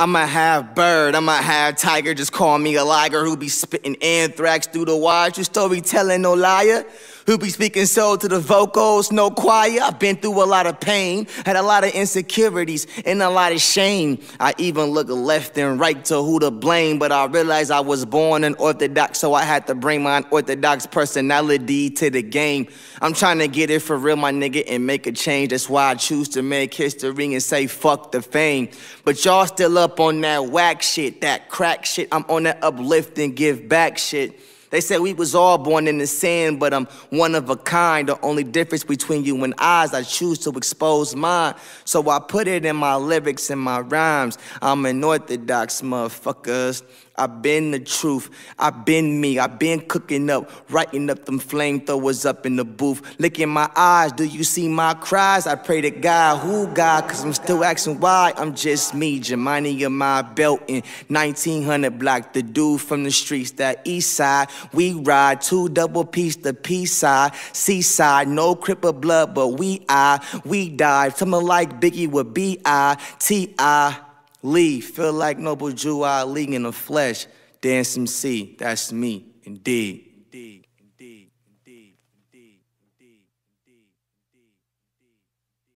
I'm a half bird, I'm a half tiger. Just call me a liger who be spitting anthrax through the wires. You telling no liar. Who be speaking soul to the vocals, no choir. I've been through a lot of pain, had a lot of insecurities, and a lot of shame. I even looked left and right to who to blame, but I realized I was born an orthodox, so I had to bring my orthodox personality to the game. I'm trying to get it for real, my nigga, and make a change. That's why I choose to make history and say fuck the fame. But y'all still up on that whack shit, that crack shit. I'm on that uplift and give back shit. They said we was all born in the sin, but I'm one of a kind. The only difference between you and I is I choose to expose mine. So I put it in my lyrics and my rhymes. I'm an orthodox motherfuckers. I've been the truth. I've been me. I've been cooking up, writing up them flamethrowers up in the booth. licking in my eyes. Do you see my cries? I pray to God, who God? Cause I'm still asking why. I'm just me, Jemini of my belt in 1900 block. The dude from the streets, that east side we ride two double piece, the peace side, seaside, no cripple blood, but we I, we dive. Someone like Biggie with B I T I Lee, feel like Noble Jew I League in the flesh. Dance C. that's me, indeed. indeed.